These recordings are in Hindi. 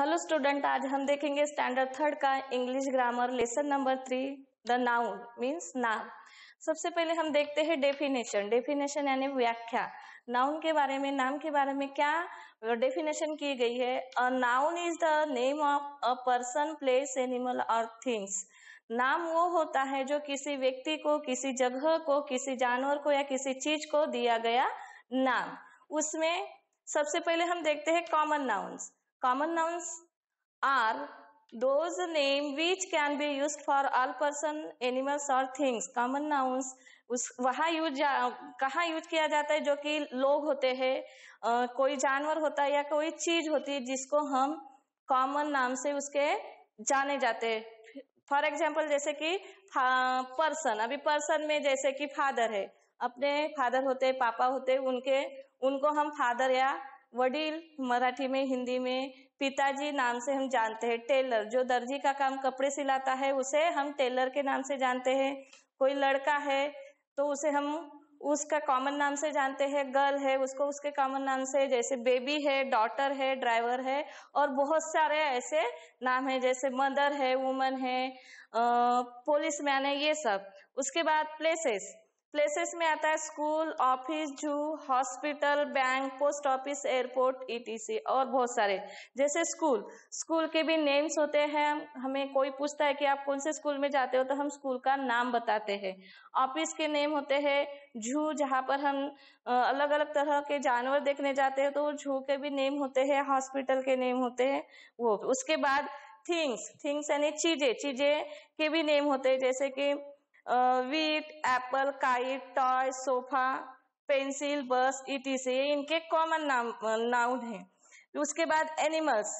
हेलो स्टूडेंट आज हम देखेंगे स्टैंडर्ड थर्ड का English grammar lesson number three the noun means नाम सबसे पहले हम देखते हैं डेफिनेशन डेफिनेशन यानी व्याख्या नाउन के बारे में नाम के बारे में क्या डेफिनेशन की गई है a noun is the name of a person place animal और थिंग्स नाम वो होता है जो किसी व्यक्ति को किसी जगह को किसी जानवर को या किसी चीज को दिया गया नाम उसमें सबसे पहले हम देखते हैं common nouns Common nouns are those name which can be used for all person, animals or things. Common nouns उस वहाँ यूज कहाँ यूज किया जाता है जो कि लोग होते हैं कोई जानवर होता है या कोई चीज होती है जिसको हम कॉमन नाम से उसके जाने जाते हैं फॉर एग्जाम्पल जैसे कि पर्सन अभी पर्सन में जैसे कि फादर है अपने फादर होते पापा होते उनके उनको हम फादर या वडील मराठी में हिंदी में पिताजी नाम से हम जानते हैं टेलर जो दर्जी का काम कपड़े सिलाता है उसे हम टेलर के नाम से जानते हैं कोई लड़का है तो उसे हम उसका कॉमन नाम से जानते हैं गर्ल है उसको उसके कॉमन नाम से जैसे बेबी है डॉटर है ड्राइवर है और बहुत सारे ऐसे नाम है जैसे मदर है वुमन है पुलिस मैन है ये सब उसके बाद प्लेसेस प्लेसेस में आता है school office zoo hospital bank post office airport etc और बहुत सारे जैसे स्कूल स्कूल के भी नेम्स होते हैं हमें कोई पूछता है कि आप कौन से स्कूल में जाते हो तो हम स्कूल का नाम बताते हैं ऑफिस के नेम होते हैं जू जहाँ पर हम अलग अलग तरह के जानवर देखने जाते हैं तो जू के भी नेम होते हैं हॉस्पिटल के नेम होते हैं वो उसके बाद थिंग्स थिंग्स यानी चीजें चीजें के भी नेम होते हैं जैसे कि wheat apple kite toy sofa pencil bus etc से ये इनके कॉमन नाम नाउन है उसके बाद animals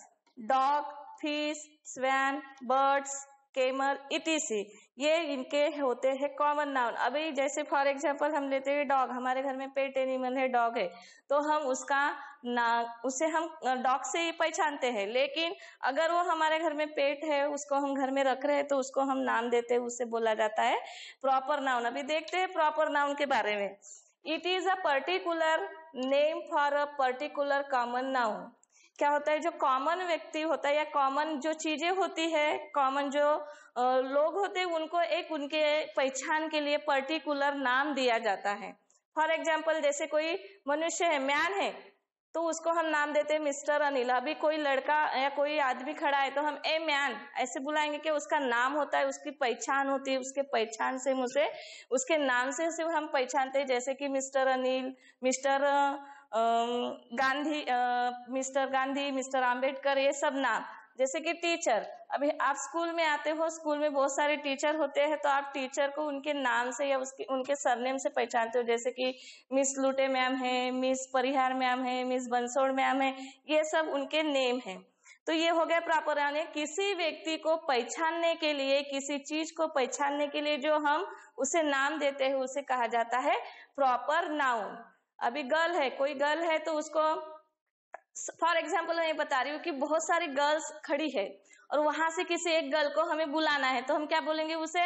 dog fish swan birds camel etc ये इनके होते हैं कॉमन नाउन अभी जैसे फॉर एग्जांपल हम लेते हैं डॉग हमारे घर में पेट एनिमल है डॉग है तो हम उसका ना उसे हम डॉग से ही पहचानते हैं लेकिन अगर वो हमारे घर में पेट है उसको हम घर में रख रहे हैं तो उसको हम नाम देते हैं उसे बोला जाता है प्रॉपर नाउन अभी देखते हैं प्रॉपर नाउन के बारे में it is a particular name for a particular common noun क्या होता है जो कॉमन व्यक्ति होता है या कॉमन जो चीजें होती है कॉमन जो लोग होते हैं उनको एक उनके पहचान के लिए पर्टिकुलर नाम दिया जाता है फॉर एग्जाम्पल जैसे कोई मनुष्य है मैन है तो उसको हम नाम देते हैं मिस्टर अनिल अभी कोई लड़का या कोई आदमी खड़ा है तो हम ए मैन ऐसे बुलाएंगे कि उसका नाम होता है उसकी पहचान होती है उसके पहचान से मुझे उसके नाम से उसे हम पहचानते हैं जैसे कि Mr Anil Mr Gandhi Mr Gandhi Mr Ambedkar ये सब नाम जैसे कि टीचर अभी आप स्कूल में आते हो स्कूल में बहुत सारे टीचर होते हैं तो आप टीचर को उनके नाम से या उसके उनके सरनेम से पहचानते हो जैसे कि मिस लूटे मैम है मिस परिहार मैम है मिस बंसोड़ मैम है ये सब उनके नेम है तो ये हो गया प्रॉपर यानी किसी व्यक्ति को पहचानने के लिए किसी चीज को पहचानने के लिए जो हम उसे नाम देते हैं उसे कहा जाता है प्रॉपर नाउन अभी गर्ल है कोई गर्ल है तो उसको फॉर एग्जाम्पल मैं बता रही हूँ कि बहुत सारी गर्ल्स खड़ी है और वहां से किसी एक गर्ल को हमें बुलाना है तो हम क्या बोलेंगे उसे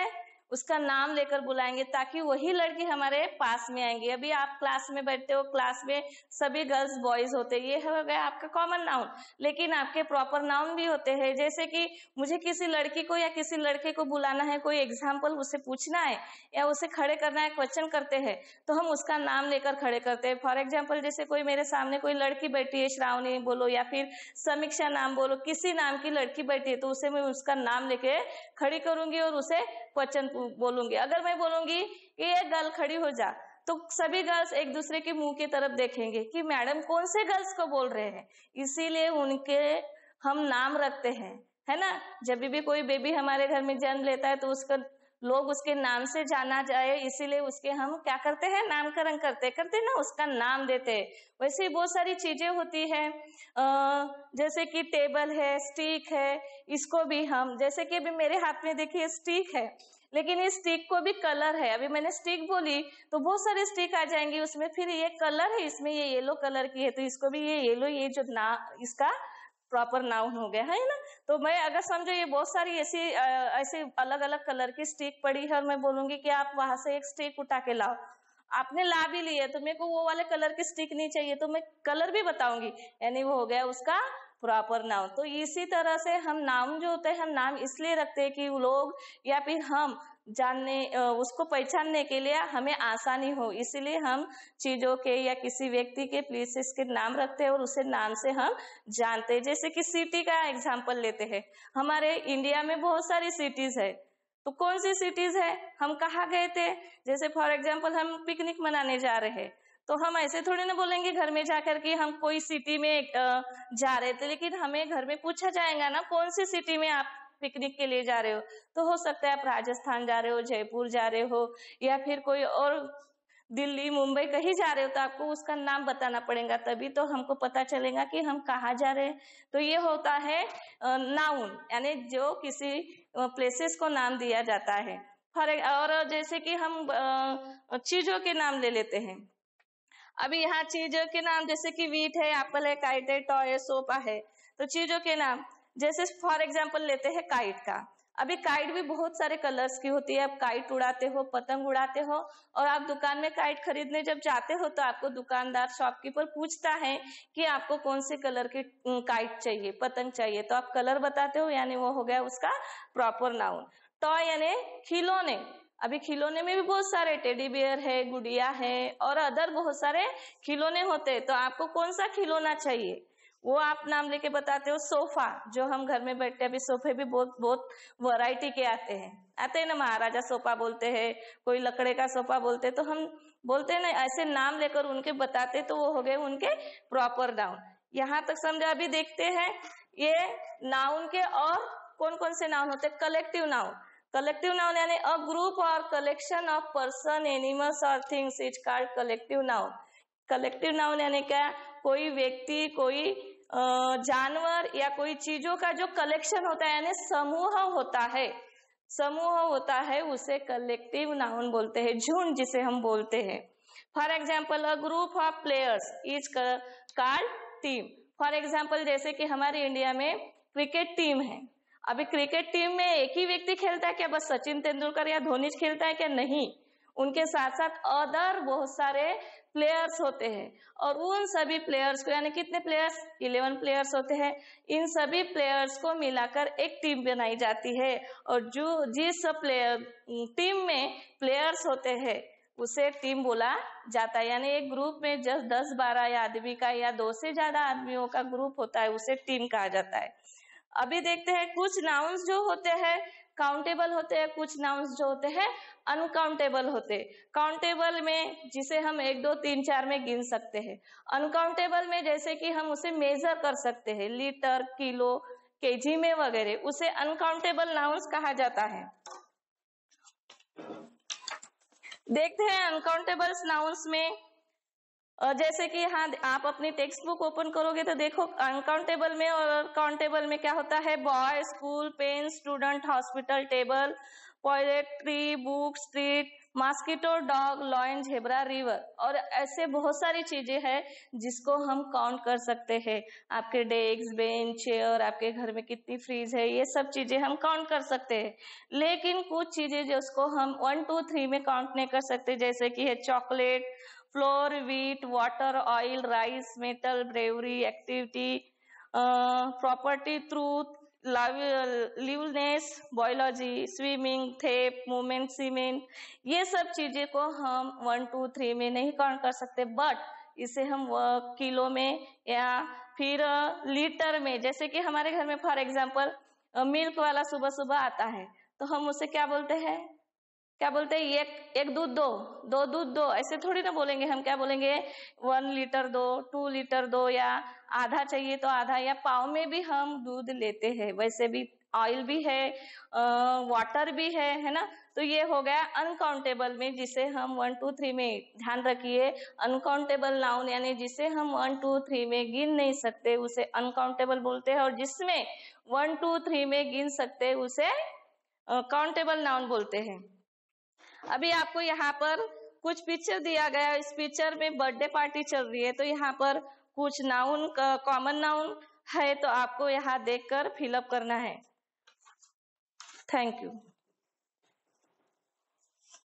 उसका नाम लेकर बुलाएंगे ताकि वही लड़की हमारे पास में आएंगी अभी आप क्लास में बैठते हो क्लास में सभी गर्ल्स बॉयज होते ये हो गया आपका कॉमन नाउन लेकिन आपके प्रॉपर नाउन भी होते हैं जैसे कि मुझे किसी लड़की को या किसी लड़के को बुलाना है कोई एग्जाम्पल उसे पूछना है या उसे खड़े करना है क्वेश्चन करते हैं तो हम उसका नाम लेकर खड़े करते हैं फॉर एग्जाम्पल जैसे कोई मेरे सामने कोई लड़की बैठी है श्रावणी बोलो या फिर समीक्षा नाम बोलो किसी नाम की लड़की बैठी है तो उसे मैं उसका नाम लेके खड़ी करूंगी और उसे क्वेश्चन बोलूंगी अगर मैं बोलूंगी कि ये गर्ल खड़ी हो जा तो सभी गर्ल्स एक दूसरे के मुंह की तरफ देखेंगे कि मैडम कौन से गर्ल्स को बोल रहे हैं इसीलिए उनके हम नाम रखते हैं है ना जब भी कोई बेबी हमारे घर में जन्म लेता है तो उसका लोग उसके नाम से जाना जाए इसीलिए उसके हम क्या करते हैं नामकरण करते करते ना उसका नाम देते वैसे बहुत सारी चीजें होती है आ, जैसे कि टेबल है स्टिक है इसको भी हम जैसे कि अभी मेरे हाथ में देखिए स्टिक है लेकिन इस स्टिक को भी कलर है अभी मैंने स्टिक बोली तो बहुत सारे स्टिक आ जाएंगे उसमें फिर ये कलर है इसमें ये येलो कलर की है तो इसको भी ये येलो ये जो ना इसका प्रॉपर नाउन हो गया है ना तो मैं अगर समझो ये बहुत सारी ऐसी ऐसे अलग अलग कलर की स्टिक पड़ी है और मैं बोलूंगी कि आप वहां से एक स्टिक उठा के लाओ आपने ला भी लिया है तो मेरे को वो वाले कलर की स्टिक नहीं चाहिए तो मैं कलर भी बताऊंगी यानी वो हो गया उसका प्रॉपर नाउन तो इसी तरह से हम नाम जो होते हैं हम नाम इसलिए रखते हैं कि लोग या फिर हम जानने उसको पहचानने के लिए हमें आसानी हो इसीलिए हम चीजों के या किसी व्यक्ति के प्लेसेस के नाम रखते हैं और उसे नाम से हम जानते हैं जैसे कि सिटी का एग्जाम्पल लेते हैं हमारे इंडिया में बहुत सारी सिटीज है तो कौन सी सिटीज है हम कहाँ गए थे जैसे फॉर एग्जाम्पल हम पिकनिक मनाने जा रहे हैं तो हम ऐसे थोड़ी ना बोलेंगे घर में जाकर के हम कोई सिटी में जा रहे थे लेकिन हमें घर में पूछा जाएगा ना कौन सी सिटी में आप पिकनिक के लिए जा रहे हो तो हो सकता है आप राजस्थान जा रहे हो जयपुर जा रहे हो या फिर कोई और दिल्ली मुंबई कहीं जा रहे हो तो आपको उसका नाम बताना पड़ेगा तभी तो हमको पता चलेगा कि हम कहाँ जा रहे हैं तो ये होता है नाउन यानी जो किसी प्लेसेस को नाम दिया जाता है फॉर और जैसे कि हम चीजों के नाम ले लेते हैं अभी यहाँ चीजों के नाम जैसे कि वीट है एप्पल है काइट है टॉय है सोपा है तो चीजों के नाम जैसे फॉर एग्जाम्पल लेते हैं काइट का अभी काइट भी बहुत सारे कलर्स की होती है आप काइट उड़ाते हो पतंग उड़ाते हो और आप दुकान में काइट खरीदने जब जाते हो तो आपको दुकानदार शॉपकीपर पूछता है कि आपको कौन से कलर की काइट चाहिए पतंग चाहिए तो आप कलर बताते हो यानी वो हो गया उसका प्रॉपर नाउन टॉय यानी खिलौने अभी खिलौने में भी बहुत सारे टेडी बियर है गुड़िया है और अदर बहुत सारे खिलौने होते हैं तो आपको कौन सा खिलौना चाहिए वो आप नाम लेके बताते हो सोफा जो हम घर में बैठते हैं अभी सोफे भी बहुत बहुत वैरायटी के आते हैं आते हैं ना महाराजा सोफा बोलते हैं कोई लकड़े का सोफा बोलते तो हम बोलते हैं ना ऐसे नाम लेकर उनके बताते तो वो हो गए उनके प्रॉपर नाउन यहाँ तक समझा अभी देखते हैं ये नाउन के और कौन कौन से नाउन होते कलेक्टिव नाउन कलेक्टिव नाउन यानी अ ग्रुप और कलेक्शन ऑफ पर्सन एनिमल्स और things is called collective noun collective noun यानी क्या कोई व्यक्ति कोई जानवर या कोई चीजों का जो कलेक्शन होता है यानी समूह होता है समूह होता है उसे कलेक्टिव नाउन बोलते हैं झुंड जिसे हम बोलते हैं for example a group of players is called team for example जैसे कि हमारे इंडिया में क्रिकेट टीम है अभी क्रिकेट टीम में एक ही व्यक्ति खेलता है क्या बस सचिन तेंदुलकर या धोनी खेलता है क्या नहीं उनके साथ साथ अदर बहुत सारे प्लेयर्स होते हैं और उन सभी प्लेयर्स को यानी कितने प्लेयर्स इलेवन प्लेयर्स होते हैं इन सभी प्लेयर्स को मिलाकर एक टीम बनाई जाती है और जो जिस प्लेयर टीम में प्लेयर्स होते हैं उसे टीम बोला जाता है यानी एक ग्रुप में जस्ट दस बारह आदमी का या दो से ज्यादा आदमियों का ग्रुप होता है उसे टीम कहा जाता है अभी देखते हैं कुछ नाउन्स जो होते हैं काउंटेबल होते हैं कुछ नाउन्स जो होते हैं अनकाउंटेबल होते हैं काउंटेबल में जिसे हम एक दो तीन चार में गिन सकते हैं अनकाउंटेबल में जैसे कि हम उसे मेजर कर सकते हैं लीटर किलो केजी में वगैरह उसे अनकाउंटेबल नाउन्स कहा जाता है देखते हैं अनकाउंटेबल नाउन्स में जैसे कि यहाँ आप अपनी टेक्स्ट बुक ओपन करोगे तो देखो अनकाउंटेबल में और काउंटेबल में क्या होता है boy school pen student hospital table tree book street mosquito dog lion zebra river और ऐसे बहुत सारी चीजें हैं जिसको हम काउंट कर सकते हैं आपके डेस्क बेंच चेयर आपके घर में कितनी फ्रीज है ये सब चीजें हम काउंट कर सकते हैं लेकिन कुछ चीजें जो उसको हम वन टू थ्री में काउंट नहीं कर सकते जैसे कि है chocolate flour wheat water oil rice metal bravery activity property truth liveness biology swimming theft movement cement ये सब चीजें को हम वन टू थ्री में नहीं काउंट कर सकते बट इसे हम किलो में या फिर लीटर में जैसे कि हमारे घर में फॉर एग्जाम्पल मिल्क वाला सुबह सुबह आता है तो हम उसे क्या बोलते हैं क्या बोलते हैं एक एक दूध दो दो दूध दो ऐसे थोड़ी ना बोलेंगे हम क्या बोलेंगे वन लीटर दो टू लीटर दो या आधा चाहिए तो आधा या पाव में भी हम दूध लेते हैं वैसे भी ऑयल भी है वाटर भी है है ना तो ये हो गया अनकाउंटेबल में जिसे हम वन टू थ्री में ध्यान रखिए अनकाउंटेबल नाउन यानी जिसे हम वन टू थ्री में गिन नहीं सकते उसे अनकाउंटेबल बोलते हैं और जिसमें वन टू थ्री में गिन सकते उसे काउंटेबल नाउन बोलते हैं अभी आपको यहाँ पर कुछ पिक्चर दिया गया इस पिक्चर में बर्थडे पार्टी चल रही है तो यहाँ पर कुछ नाउन कॉमन नाउन है तो आपको यहाँ देखकर फिलअप करना है थैंक यू